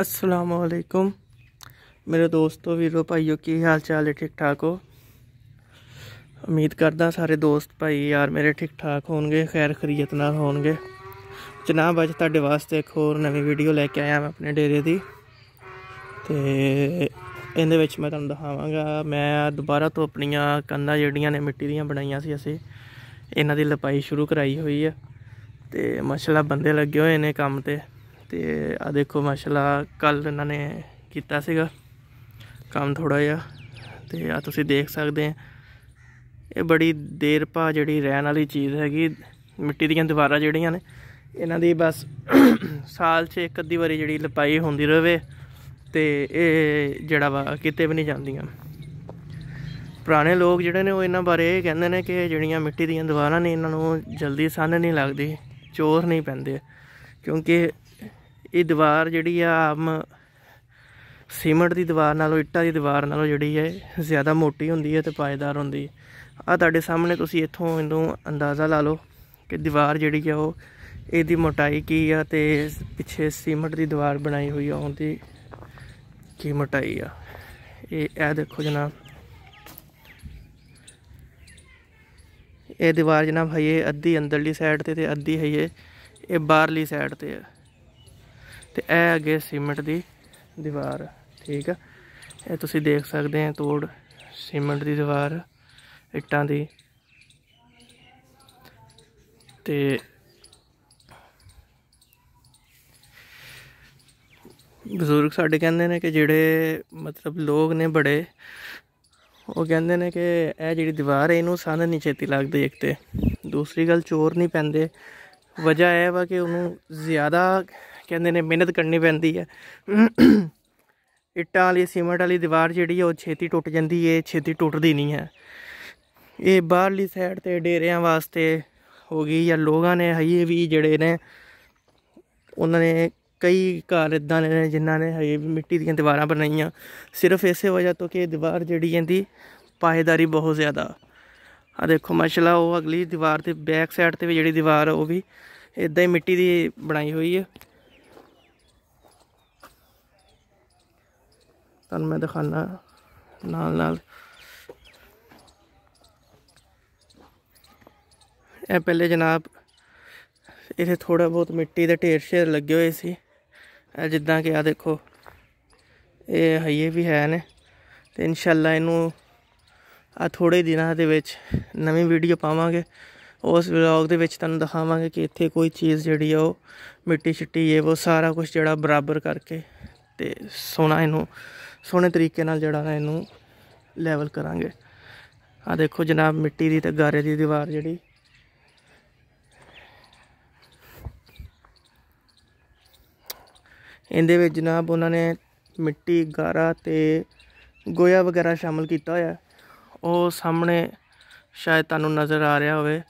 असलकुम ਮੇਰੇ ਦੋਸਤੋ ਵੀਰੋ ਭਾਈਓ ਕੀ ਹਾਲ ਚਾਲ ਹੈ ਠੀਕ ਠਾਕ ਹੋ ਉਮੀਦ ਕਰਦਾ ਸਾਰੇ ਦੋਸਤ ਭਾਈ ਯਾਰ ਮੇਰੇ ਠੀਕ ਠਾਕ ਹੋਣਗੇ ਖੈਰ ਖਰੀਅਤ ਨਾਲ ਹੋਣਗੇ ਜਨਾਬ ਅੱਜ ਤੁਹਾਡੇ ਵਾਸਤੇ ਇੱਕ ਹੋਰ ਨਵੀਂ ਵੀਡੀਓ ਲੈ ਕੇ ਆਇਆ ਮੈਂ ਆਪਣੇ ਡੇਰੇ ਦੀ ਤੇ ਇਹਦੇ ਵਿੱਚ ਮੈਂ ਤੁਹਾਨੂੰ ਦਿਖਾਵਾਂਗਾ ਮੈਂ ਦੁਬਾਰਾ ਤੋਂ ਆਪਣੀਆਂ ਕੰਧਾਂ ਜਿਹੜੀਆਂ ਨੇ ਮਿੱਟੀ ਦੀਆਂ ਬਣਾਈਆਂ ਸੀ ਅਸੀਂ ਇਹਨਾਂ ਦੀ ਲਪਾਈ ਸ਼ੁਰੂ ਕਰਾਈ ਹੋਈ ਹੈ ਤੇ ਮਾਸ਼ਾਅੱਲਾ ਬੰਦੇ ਲੱਗੇ ਹੋਏ ਨੇ ਕੰਮ ਤੇ ਤੇ ਆ ਦੇਖੋ ਮਾਸ਼ਾਅੱਲਾ ਕੱਲ ਇਹਨਾਂ ਨੇ ਕੀਤਾ ਸੀਗਾ ਕੰਮ ਥੋੜਾ ਜਿਹਾ ਤੇ ਆ ਤੁਸੀਂ ਦੇਖ ਸਕਦੇ ਆ ਇਹ ਬੜੀ ਦੇਰ ਪਾ ਜਿਹੜੀ ਰਹਿਣ ਵਾਲੀ ਚੀਜ਼ ਹੈਗੀ ਮਿੱਟੀ ਦੀਆਂ ਦੀਵਾਰਾਂ ਜਿਹੜੀਆਂ ਨੇ ਇਹਨਾਂ ਦੀ ਬਸ ਸਾਲ 'ਚ ਇੱਕ ਅੱਧੀ ਵਾਰੀ ਜਿਹੜੀ ਲਪਾਈ ਹੁੰਦੀ ਰਹੇ ਤੇ ਇਹ ਜਿਹੜਾ ਵਾ ਕਿਤੇ ਵੀ ਨਹੀਂ ਜਾਂਦੀਆਂ ਪੁਰਾਣੇ ਲੋਕ ਜਿਹੜੇ ਨੇ ਉਹ ਇਹਨਾਂ ਬਾਰੇ ਇਹ ਕਹਿੰਦੇ ਨੇ ਕਿ ਜਿਹੜੀਆਂ ਮਿੱਟੀ ਦੀਆਂ ਦੀਵਾਰਾਂ ਨੇ ਇਹਨਾਂ ਨੂੰ ਜਲਦੀ ਸੰਨ ਨਹੀਂ ਲੱਗਦੀ ਚੋਰ ਨਹੀਂ ਪੈਂਦੇ ਕਿਉਂਕਿ ਇਹ ਦੀਵਾਰ ਜਿਹੜੀ ਆ ਆਮ ਸੀਮੈਂਟ ਦੀ ਦੀਵਾਰ ਨਾਲੋਂ ਇੱਟਾਂ ਦੀ ਦੀਵਾਰ ਨਾਲੋਂ ਜਿਹੜੀ ਹੈ ਜ਼ਿਆਦਾ ਮੋਟੀ ਹੁੰਦੀ ਹੈ ਤੇ ਪਾਇਦਾਰ ਹੁੰਦੀ ਹੈ ਆ ਤੁਹਾਡੇ ਸਾਹਮਣੇ ਤੁਸੀਂ ਇੱਥੋਂ ਇਹਨੂੰ ਅੰਦਾਜ਼ਾ ਲਾ ਲਓ ਕਿ ਦੀਵਾਰ ਜਿਹੜੀ ਆ ਉਹ ਇਹਦੀ ਮੋਟਾਈ ਕੀ ਆ ਤੇ ਪਿੱਛੇ ਸੀਮੈਂਟ ਦੀ ਦੀਵਾਰ ਬਣਾਈ ਹੋਈ ਆ ਉਹਦੀ ਕੀ ਮੋਟਾਈ ਆ ਇਹ ਇਹ ਦੇਖੋ ਜਨਾਬ ਇਹ ਦੀਵਾਰ ਜਨਾਬ ਹੈ ਇਹ ਅੱਧੀ ਅੰਦਰਲੀ ਸਾਈਡ ਤੇ ਤੇ ਅੱਧੀ ਹੈ ਇਹ ਇਹ ਬਾਹਰਲੀ ਸਾਈਡ ਤੇ ਆ ਤੇ ਇਹ ਅੱਗੇ ਸੀਮੈਂਟ ਦੀ ਦੀਵਾਰ ਠੀਕ ਆ ਇਹ ਤੁਸੀਂ ਦੇਖ ਸਕਦੇ ਆ ਤੋੜ ਸੀਮੈਂਟ ਦੀ ਦੀਵਾਰ ਇੱਟਾਂ ਦੀ ਤੇ ਬਜ਼ੁਰਗ ਸਾਡੇ ਕਹਿੰਦੇ ਨੇ ਕਿ ਜਿਹੜੇ ਮਤਲਬ ਲੋਕ ਨੇ ਬੜੇ ਉਹ ਕਹਿੰਦੇ ਨੇ ਕਿ ਇਹ ਜਿਹੜੀ ਦੀਵਾਰ ਹੈ ਇਹਨੂੰ ਸੰਦ ਨਹੀਂ ਛੇਤੀ ਲੱਗਦੇ ਇੱਕ ਤੇ ਦੂਸਰੀ ਗੱਲ ਚੋਰ ਨਹੀਂ ਪੈਂਦੇ ਵਜ੍ਹਾ ਇਹ ਵਾ ਕਿ ਉਹਨੂੰ ਜ਼ਿਆਦਾ ਕਹਿੰਦੇ ਨੇ ਮਿਹਨਤ ਕਰਨੀ ਪੈਂਦੀ ਹੈ ਇੱਟਾਂ ਵਾਲੀ ਸੀਮੈਂਟ ਵਾਲੀ ਦੀਵਾਰ ਜਿਹੜੀ ਹੈ ਉਹ ਛੇਤੀ ਟੁੱਟ ਜਾਂਦੀ ਹੈ ਛੇਤੀ ਟੁੱਟਦੀ ਨਹੀਂ ਹੈ ਇਹ ਬਾਹਰਲੀ ਸਾਈਡ ਤੇ ਡੇਰਿਆਂ ਵਾਸਤੇ ਹੋ ਗਈ ਜਾਂ ਲੋਕਾਂ ਨੇ ਹਈ ਵੀ ਜਿਹੜੇ ਨੇ ਉਹਨਾਂ ਨੇ ਕਈ ਘਰ ਇਦਾਂ ਨੇ ਜਿਨ੍ਹਾਂ ਨੇ ਹਈ ਵੀ ਮਿੱਟੀ ਦੀਆਂ ਦੀਵਾਰਾਂ ਬਣਾਈਆਂ ਸਿਰਫ ਇਸੇ ਵਜ੍ਹਾ ਤੋਂ ਕਿ ਦੀਵਾਰ ਜਿਹੜੀ ਇਹਦੀ ਪਾਇਦਾਰੀ ਬਹੁਤ ਜ਼ਿਆਦਾ ਆ ਦੇਖੋ ਮਾਸ਼ਾਅੱਲਾ ਉਹ ਅਗਲੀ ਦੀਵਾਰ ਤੇ ਬੈਕ ਸਾਈਡ ਤੇ ਵੀ ਜਿਹੜੀ ਦੀਵਾਰ ਉਹ ਵੀ ਇਦਾਂ ਹੀ ਮਿੱਟੀ ਦੀ ਬਣਾਈ ਹੋਈ ਹੈ ਤੁਹਾਨੂੰ ਮੈਂ ਦਿਖਾਣਾ ਨਾਲ ਨਾਲ ਇਹ ਪਹਿਲੇ ਜਨਾਬ ਇਥੇ ਥੋੜਾ ਬਹੁਤ ਮਿੱਟੀ ਦੇ ਢੇਰ ਸ਼ੇਰ ਲੱਗੇ ਹੋਏ ਸੀ ਇਹ ਜਿੱਦਾਂ ਕਿ ਆ ਦੇਖੋ ਇਹ ਹਈਏ ਵੀ ਹੈ ਨੇ ਤੇ ਇਨਸ਼ਾਅੱਲਾ ਇਹਨੂੰ ਆ ਥੋੜੇ ਦਿਨਾਂ ਦੇ ਵਿੱਚ ਨਵੀਂ ਵੀਡੀਓ ਪਾਵਾਂਗੇ ਉਸ ਵਲੌਗ ਦੇ ਵਿੱਚ ਤੁਹਾਨੂੰ ਦਿਖਾਵਾਂਗੇ ਕਿ ਇੱਥੇ ਕੋਈ ਚੀਜ਼ ਜਿਹੜੀ ਆ ਉਹ ਮਿੱਟੀ ਛਿੱਟੀ ਇਹ ਉਹ ਸਾਰਾ ਕੁਝ ਜਿਹੜਾ ਬਰਾਬਰ ਕਰਕੇ ਤੇ ਸੋਨਾ ਇਹਨੂੰ ਸੋਹਣੇ ਤਰੀਕੇ ਨਾਲ ਜਿਹੜਾ ਨਾ ਇਹਨੂੰ ਲੈਵਲ ਕਰਾਂਗੇ ਆ ਦੇਖੋ ਜਨਾਬ ਮਿੱਟੀ ਦੀ ਤੇ ਗਾਰੇ ਦੀ ਦੀਵਾਰ ਜਿਹੜੀ ਇਹਦੇ ਵਿੱਚ ਜਨਾਬ ਉਹਨਾਂ ਨੇ ਮਿੱਟੀ ਗਾਰਾ ਤੇ ਗੋਇਆ ਵਗੈਰਾ ਸ਼ਾਮਲ ਕੀਤਾ ਹੋਇਆ ਉਹ ਸਾਹਮਣੇ ਸ਼ਾਇਦ ਤੁਹਾਨੂੰ ਨਜ਼ਰ ਆ ਰਿਹਾ ਹੋਵੇ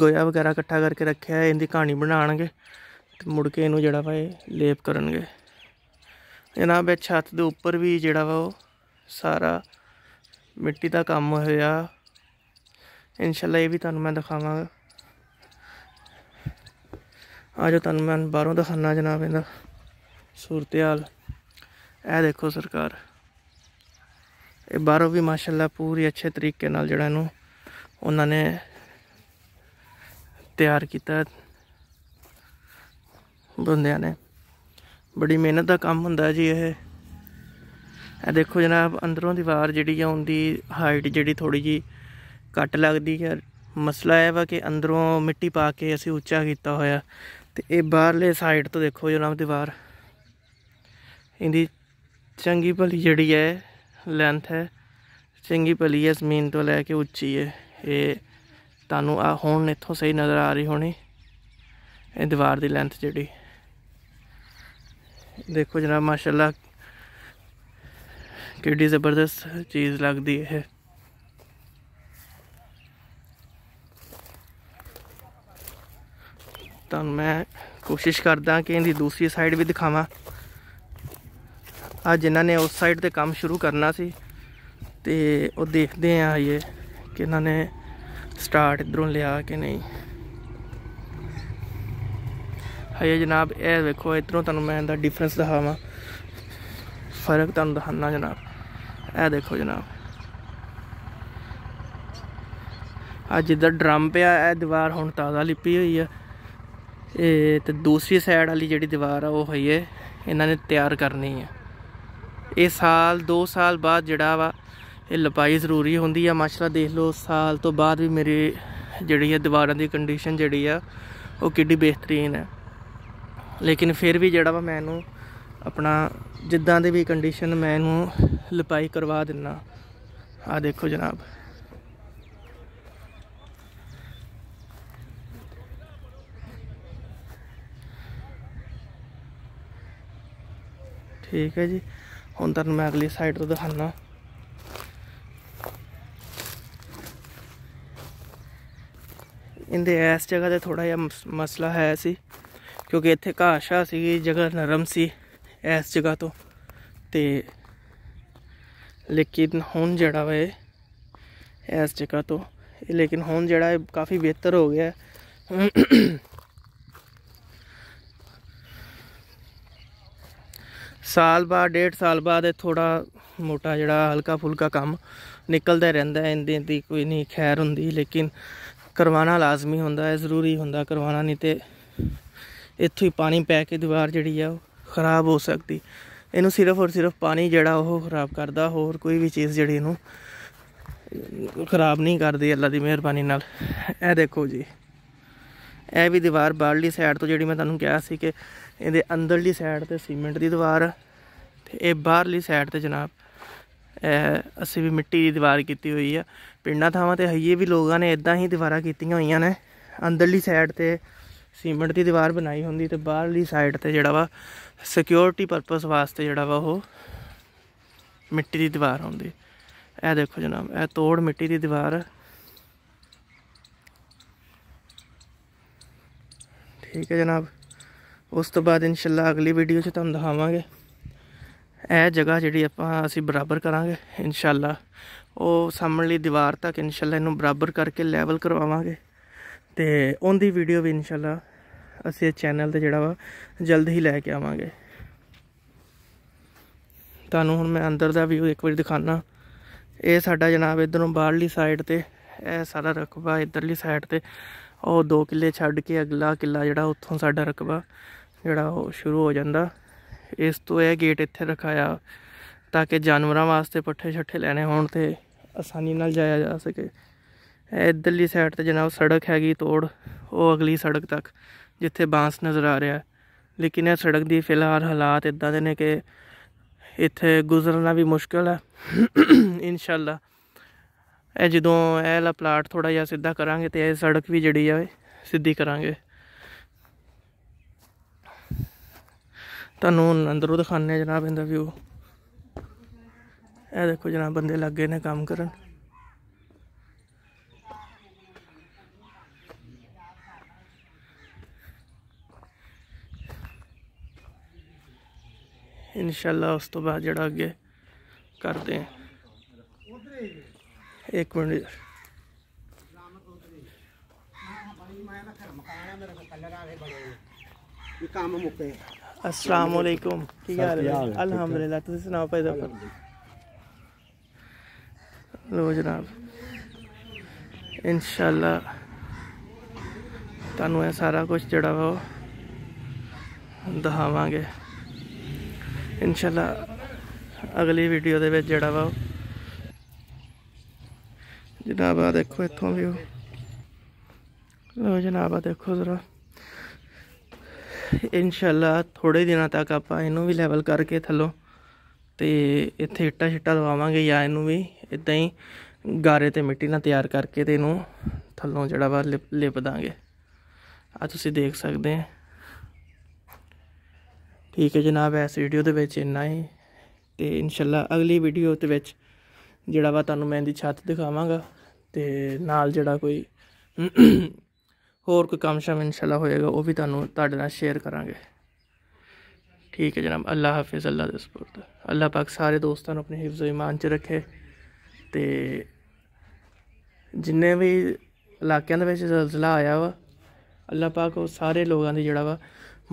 ਗੋਇਆ ਵਗੈਰਾ ਇਕੱਠਾ ਕਰਕੇ ਰੱਖਿਆ ਹੈ ਇਹਦੀ ਕਹਾਣੀ ਬਣਾਉਣਗੇ ਤੇ ਮੁੜ ਕੇ ਇਹਨੂੰ ਜਿਹੜਾ ਵਾ ਇਹ ਲੇਪ ਕਰਨਗੇ ਜਨਾਬ ਇਹ ਛੱਤ ਦੇ ਉੱਪਰ ਵੀ ਜਿਹੜਾ ਵਾ ਉਹ ਸਾਰਾ ਮਿੱਟੀ ਦਾ ਕੰਮ ਹੋਇਆ ਇਨਸ਼ਾਅੱਲਾ ਇਹ ਵੀ ਤੁਹਾਨੂੰ ਮੈਂ ਦਿਖਾਵਾਂਗਾ ਆਜੋ ਤੁਹਾਨੂੰ ਮੈਂ ਬਾਹਰੋਂ ਦਿਖਾਣਾ ਜਨਾਬ ਇਹਦਾ ਸੂਰਤਿਆਲ ਇਹ ਦੇਖੋ ਸਰਕਾਰ ਇਹ ਬਾਹਰੋਂ ਵੀ ਮਾਸ਼ਾਅੱਲਾ ਪੂਰੀ ਅੱਛੇ ਤਰੀਕੇ ਨਾਲ ਜਿਹੜਾ ਇਹਨੂੰ ਉਹਨਾਂ ਨੇ ਤਿਆਰ ਕੀਤਾ ਬੰਦਿਆਂ ਨੇ ਬੜੀ ਮਿਹਨਤ ਦਾ ਕੰਮ ਹੁੰਦਾ ਜੀ ਇਹ ਇਹ ਦੇਖੋ ਜਨਾਬ ਅੰਦਰੋਂ ਦੀਵਾਰ ਜਿਹੜੀ ਆ ਉਹਦੀ ਹਾਈਟ ਜਿਹੜੀ ਥੋੜੀ ਜੀ ਘੱਟ ਲੱਗਦੀ ਹੈ ਮਸਲਾ ਇਹ ਵਾ ਕਿ ਅੰਦਰੋਂ ਮਿੱਟੀ ਪਾ ਕੇ ਅਸੀਂ ਉੱਚਾ ਕੀਤਾ ਹੋਇਆ ਤੇ ਇਹ ਬਾਹਰਲੇ ਸਾਈਡ ਤੋਂ ਦੇਖੋ ਜਨਾਬ ਦੀਵਾਰ ਇਹਦੀ ਚੰਗੀ ਭਲੀ ਜਿਹੜੀ ਹੈ ਲੈਂਥ ਹੈ ਚੰਗੀ ਭਲੀ ਹੈ ਜ਼ਮੀਨ ਤੋਂ ਲੈ ਕੇ ਉੱਚੀ ਹੈ ਇਹ ਤੁਹਾਨੂੰ ਆ ਹੁਣ ਇੱਥੋਂ ਸਹੀ ਨਜ਼ਰ ਆ ਰਹੀ ਹੋਣੀ ਇਹ ਦੀਵਾਰ ਦੀ ਲੈਂਥ ਜਿਹੜੀ ਦੇਖੋ ਜਨਾਬ ਮਾਸ਼ਾਅੱਲਾ ਕਿੱਡੀ ਜ਼ਬਰਦਸਤ ਚੀਜ਼ ਲੱਗਦੀ ਹੈ ਤਾਂ ਮੈਂ ਕੋਸ਼ਿਸ਼ ਕਰਦਾ ਕਿ ਇਹਦੀ ਦੂਸਰੀ ਸਾਈਡ ਵੀ ਦਿਖਾਵਾਂ ਆ ਜਿਨ੍ਹਾਂ ਨੇ ਉਸ ਸਾਈਡ ਤੇ ਕੰਮ ਸ਼ੁਰੂ ਕਰਨਾ ਸੀ ਤੇ ਉਹ ਦੇਖਦੇ ਆ ਇਹ ਕਿ ਇਹਨਾਂ ਨੇ ਸਟਾਰਟ ਇਧਰੋਂ ਲਿਆ ਕਿ ਨਹੀਂ ਹਏ ਜਨਾਬ ਇਹ ਵੇਖੋ ਇਧਰੋਂ ਤੁਹਾਨੂੰ ਮੈਂ ਇਹਦਾ ਡਿਫਰੈਂਸ ਦਿਖਾਵਾਂ ਫਰਕ ਤੁਹਾਨੂੰ ਦਿਖਾਣਾ ਜਨਾਬ ਇਹ ਦੇਖੋ ਜਨਾਬ ਆ ਜਿੱਦਾਂ ਡਰਮ ਪਿਆ ਇਹ ਦੀਵਾਰ ਹੁਣ ਤਾਜ਼ਾ ਲਿਪੀ ਹੋਈ ਆ ਇਹ ਤੇ ਦੂਸਰੀ ਸਾਈਡ ਵਾਲੀ ਜਿਹੜੀ ਦੀਵਾਰ ਆ ਉਹ ਹੋਈ ਹੈ ਇਹਨਾਂ ਨੇ ਤਿਆਰ ਕਰਨੀ ਆ ਇਹ ਸਾਲ 2 ਸਾਲ ਬਾਅਦ ਜਿਹੜਾ ਵਾ ਇਹ ਲਪਾਈ ਜ਼ਰੂਰੀ ਹੁੰਦੀ ਆ ਮਾਸ਼ਾਅੱਲਾ ਦੇਖ ਲਓ ਸਾਲ ਤੋਂ ਬਾਅਦ ਵੀ ਮੇਰੇ ਜਿਹੜੀ ਆ ਦੀਵਾਰਾਂ ਦੀ ਕੰਡੀਸ਼ਨ ਜਿਹੜੀ ਆ ਉਹ ਕਿੱਡੀ ਬਿਹਤਰੀਨ ਹੈ ਲੇਕਿਨ ਫਿਰ ਵੀ ਜਿਹੜਾ ਵਾ ਮੈਂ ਇਹਨੂੰ ਆਪਣਾ ਜਿੱਦਾਂ ਦੇ ਵੀ ਕੰਡੀਸ਼ਨ ਮੈਂ ਇਹਨੂੰ ਲਪਾਈ ਕਰਵਾ ਦਿੰਨਾ ਆ ਦੇਖੋ ਜਨਾਬ ਠੀਕ ਹੈ ਜੀ ਹੁਣ ਤੁਹਾਨੂੰ ਮੈਂ ਅਗਲੀ ਸਾਈਡ ਤੋਂ ਦਿਖਾਣਾ ਇੰਦੇ ਇਸ ਜਗ੍ਹਾ ਤੇ ਥੋੜਾ ਜਿਹਾ ਮਸਲਾ ਹੈ ਸੀ ਕਿਉਂਕਿ ਇੱਥੇ ਘਾਹ ਸ਼ਾ ਸੀ ਜਗ੍ਹਾ ਨਰਮ ਸੀ ਇਸ ਜਗ੍ਹਾ ਤੋਂ ਤੇ ਲੇਕਿਨ ਹੁਣ ਜਿਹੜਾ ਵੇ ਇਸ ਜਗ੍ਹਾ ਤੋਂ ਇਹ ਲੇਕਿਨ ਹੁਣ ਜਿਹੜਾ ਹੈ ਕਾਫੀ ਬਿਹਤਰ ਹੋ ਗਿਆ ਸਾਲ ਬਾਅਦ ਡੇਢ ਸਾਲ ਬਾਅਦ ਇਹ ਥੋੜਾ ਮੋਟਾ ਜਿਹੜਾ ਹਲਕਾ ਫੁਲਕਾ ਕੰਮ ਨਿਕਲਦਾ ਰਹਿੰਦਾ ਹੈ ਇੰਦੇ ਦੀ ਕੋਈ ਨਹੀਂ ਖੈਰ ਹੁੰਦੀ ਲੇਕਿਨ ਕਰਵਾਣਾ ਲਾਜ਼ਮੀ ਹੁੰਦਾ ਹੈ ਜ਼ਰੂਰੀ ਹੁੰਦਾ ਕਰਵਾਣਾ ਨਹੀਂ ਤੇ ਇੱਥੋਂ ਹੀ ਪਾਣੀ ਪੈ ਕੇ ਦੀਵਾਰ ਜਿਹੜੀ ਆ ਉਹ ਖਰਾਬ ਹੋ ਸਕਦੀ ਇਹਨੂੰ ਸਿਰਫ ਔਰ ਸਿਰਫ ਪਾਣੀ ਜਿਹੜਾ ਉਹ ਖਰਾਬ ਕਰਦਾ ਹੋਰ ਕੋਈ ਵੀ ਚੀਜ਼ ਜਿਹੜੀ ਇਹਨੂੰ ਖਰਾਬ ਨਹੀਂ ਕਰਦੀ ਅੱਲਾ ਦੀ ਮਿਹਰਬਾਨੀ ਨਾਲ ਇਹ ਦੇਖੋ ਜੀ ਇਹ ਵੀ ਦੀਵਾਰ ਬਾਹਰਲੀ ਸਾਈਡ ਤੋਂ ਜਿਹੜੀ ਮੈਂ ਤੁਹਾਨੂੰ ਕਿਹਾ ਸੀ ਕਿ ਇਹਦੇ ਅੰਦਰਲੀ ਸਾਈਡ ਤੇ ਸੀਮੈਂਟ ਦੀ ਦੀਵਾਰ ਤੇ ਇਹ ਬਾਹਰਲੀ ਸਾਈਡ ਤੇ ਜਨਾਬ ਅਸੀਂ ਵੀ ਮਿੱਟੀ ਦੀ ਦੀਵਾਰ ਕੀਤੀ ਹੋਈ ਆ ਪਿੰਡਾਂ ਥਾਵਾਂ ਤੇ ਹਈਏ ਵੀ ਲੋਕਾਂ ਨੇ ਇਦਾਂ ਹੀ ਦੀਵਾਰਾਂ ਕੀਤੀਆਂ ਹੋਈਆਂ ਨੇ ਅੰਦਰਲੀ ਸਾਈਡ ਤੇ ਸੀਮੈਂਟ ਦੀ ਦੀਵਾਰ ਬਣਾਈ ਹੁੰਦੀ ਤੇ ਬਾਹਰਲੀ ਸਾਈਡ ਤੇ ਜਿਹੜਾ ਵਾ ਸਿਕਿਉਰਿਟੀ ਪਰਪਸ ਵਾਸਤੇ ਜਿਹੜਾ ਵਾ ਉਹ ਮਿੱਟੀ ਦੀ ਦੀਵਾਰ ਹੁੰਦੀ ਇਹ ਦੇਖੋ ਜਨਾਬ ਇਹ ਤੋੜ ਮਿੱਟੀ ਦੀ ਦੀਵਾਰ ਠੀਕ ਹੈ ਜਨਾਬ ਉਸ ਤੋਂ ਬਾਅਦ ਇਨਸ਼ਾਅੱਲਾ ਅਗਲੀ ਵੀਡੀਓ 'ਚ ਤੁਹਾਨੂੰ ਦਿਖਾਵਾਂਗੇ ਇਹ ਜਗ੍ਹਾ ਜਿਹੜੀ ਆਪਾਂ ਅਸੀਂ ਬਰਾਬਰ ਕਰਾਂਗੇ ਇਨਸ਼ਾਅੱਲਾ ਉਹ ਸਾਹਮਣੇ ਦੀਵਾਰ ਤੱਕ ਇਨਸ਼ਾਅੱਲਾ ਇਹਨੂੰ ਬਰਾਬਰ ਕਰਕੇ ਲੈਵਲ ਕਰਵਾਵਾਂਗੇ ਤੇ ਉਹਦੀ ਵੀਡੀਓ ਵੀ ਇਨਸ਼ਾਅੱਲਾ ਅਸੀਂ ਇਹ ਚੈਨਲ ਤੇ ਜਿਹੜਾ ਵਾ ਜਲਦ ਹੀ ਲੈ ਕੇ ਆਵਾਂਗੇ ਤੁਹਾਨੂੰ ਹੁਣ ਮੈਂ ਅੰਦਰ ਦਾ ਵੀਊ ਇੱਕ ਵਾਰ ਦਿਖਾਣਾ ਇਹ ਸਾਡਾ ਜਨਾਬ ਇਧਰੋਂ ਬਾਹਰਲੀ ਸਾਈਡ ਤੇ ਇਹ ਸਾਰਾ ਰਕਬਾ ਇਧਰਲੀ ਸਾਈਡ ਤੇ ਉਹ ਦੋ ਕਿੱਲੇ ਛੱਡ ਕੇ ਅਗਲਾ ਕਿੱਲਾ ਜਿਹੜਾ ਉੱਥੋਂ ਸਾਡਾ ਰਕਬਾ ਜਿਹੜਾ ਉਹ ਸ਼ੁਰੂ ਹੋ ਜਾਂਦਾ ਇਸ ਤੋਂ ਇਹ ਗੇਟ ਇੱਥੇ ਰਖਾਇਆ ਤਾਂ ਕਿ ਜਾਨਵਰਾਂ ਵਾਸਤੇ ਪੱਠੇ ਛੱਠੇ ਲੈਣੇ ਹੋਣ ਤੇ ਆਸਾਨੀ ਨਾਲ ਜਾਇਆ ਜਾ ਸਕੇ ਇਧਰਲੀ ਸਾਈਡ ਤੇ ਜਨਾਬ ਸੜਕ ਹੈਗੀ ਤੋੜ ਉਹ ਅਗਲੀ ਸੜਕ ਤੱਕ ਜਿੱਥੇ ਬਾਂਸ ਨਜ਼ਰ ਆ ਰਿਹਾ ਲੇਕਿਨ ਇਹ ਸੜਕ ਦੀ ਫਿਲਹਾਲ ਹਾਲਾਤ ਇਦਾਂ ਦੇ ਨੇ ਕਿ ਇੱਥੇ ਗੁਜ਼ਰਨਾ ਵੀ ਮੁਸ਼ਕਲ ਹੈ ਇਨਸ਼ਾਅੱਲਾ ਇਹ ਜਦੋਂ ਇਹ ਲਾ ਪਲਾਟ ਥੋੜਾ ਜਿਹਾ ਸਿੱਧਾ ਕਰਾਂਗੇ ਤੇ ਇਹ ਸੜਕ ਵੀ ਜਿਹੜੀ ਆ ਸਿੱਧੀ ਕਰਾਂਗੇ ਤੁਹਾਨੂੰ ਅੰਦਰੋਂ ਦਿਖਾਣੇ ਜਨਾਬ ਇਹਦਾ ਵਿਊ ਇਹ ਦੇਖੋ ਜਨਾਬ ਬੰਦੇ ਲੱਗੇ ਨੇ ਕੰਮ ਕਰਨ ਇਨਸ਼ਾਅੱਲਾ ਉਸ ਤੋਂ ਬਾਅਦ ਜਿਹੜਾ ਅੱਗੇ ਕਰਦੇ ਹਾਂ ਇੱਕ ਮਿੰਟ ਅਸਲਾਮ ਅਲੈਕੁਮ ਕੀ ਹਾਲ ਹੈ ਅਲਹਮਦੁਲਿਲਾ ਤੁਸੀਂ ਸੁਣਾਓ ਭਾਈ ਜ਼ਫਰ ਲੋ ਜਨਾਬ ਇਨਸ਼ਾਅੱਲਾ ਤੁਹਾਨੂੰ ਇਹ ਸਾਰਾ ਕੁਝ ਜਿਹੜਾ ਉਹ ਦਿਖਾਵਾਂਗੇ ਇਨਸ਼ਾਅੱਲਾ ਅਗਲੀ ਵੀਡੀਓ ਦੇ ਵਿੱਚ ਜਿਹੜਾ ਵਾ ਜਨਾਬ ਆ ਦੇਖੋ ਇੱਥੋਂ ਵੀ ਉਹ ਲੋ ਜਨਾਬ ਆ ਦੇਖੋ ਜ਼ਰਾ ਇਨਸ਼ਾਅੱਲਾ ਥੋੜੇ ਦਿਨਾਂ ਤੱਕ ਆਪਾਂ ਇਹਨੂੰ ਵੀ ਲੈਵਲ ਕਰਕੇ ਥੱਲੋਂ ਤੇ ਇੱਥੇ ਇੱਟਾ ਛਿੱਟਾ ਦਵਾਵਾਂਗੇ ਜਾਂ ਇਹਨੂੰ ਵੀ ਇਦਾਂ ਹੀ ਗਾਰੇ ਤੇ ਮਿੱਟੀ ਨਾਲ ਤਿਆਰ ਕਰਕੇ ਤੇ ਇਹਨੂੰ ਥੱਲੋਂ ਜਿਹੜਾ ਵਾ ਲਿਪ ਦਾਂਗੇ ਆ ਤੁਸੀਂ ਦੇਖ ਸਕਦੇ ਆ ਠੀਕ ਹੈ ਜਨਾਬ ਇਸ ਵੀਡੀਓ ਦੇ ਵਿੱਚ ਇੰਨਾ ਹੀ ਤੇ ਇਨਸ਼ਾਅੱਲਾ ਅਗਲੀ ਵੀਡੀਓ ਦੇ ਵਿੱਚ ਜਿਹੜਾ ਵਾ ਤੁਹਾਨੂੰ ਮੈਂ ਇਹਦੀ ਛੱਤ ਦਿਖਾਵਾਂਗਾ ਤੇ ਨਾਲ ਜਿਹੜਾ ਕੋਈ ਹੋਰ ਕੋਈ ਕੰਮ ਸ਼ਾਮ ਇਨਸ਼ਾਅੱਲਾ ਹੋਏਗਾ ਉਹ ਵੀ ਤੁਹਾਨੂੰ ਤੁਹਾਡੇ ਨਾਲ ਸ਼ੇਅਰ ਕਰਾਂਗੇ ਠੀਕ ਹੈ ਜਨਾਬ ਅੱਲਾ ਹਾਫਿਜ਼ ਅੱਲਾ ਦੇ ਸਪੁਰਦ ਅੱਲਾ ਪਾਕ ਸਾਰੇ ਦੋਸਤਾਂ ਨੂੰ ਆਪਣੇ ਹਿਫਜ਼ ਇਮਾਨ 'ਚ ਰੱਖੇ ਤੇ ਜਿੰਨੇ ਵੀ ਇਲਾਕਿਆਂ ਦੇ ਵਿੱਚ ਜ਼ਲਜ਼ਲਾ ਆਇਆ ਵਾ ਅੱਲਾ ਪਾਕ ਉਹ ਸਾਰੇ ਲੋਕਾਂ ਦੀ ਜਿਹੜਾ ਵਾ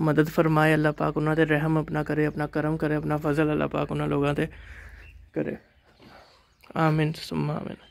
ਮਦਦ ਫਰਮਾਏ ਅੱਲਾਹ ਪਾਕ ਉਹਨਾਂ ਤੇ ਰਹਿਮ ਆਪਣਾ ਕਰੇ ਆਪਣਾ ਕਰਮ ਕਰੇ ਆਪਣਾ ਫਜ਼ਲ ਅੱਲਾਹ ਪਾਕ ਉਹਨਾਂ ਲੋਕਾਂ ਤੇ ਕਰੇ ਆਮੀਨ ਸੁਮਾ ਆਮੀਨ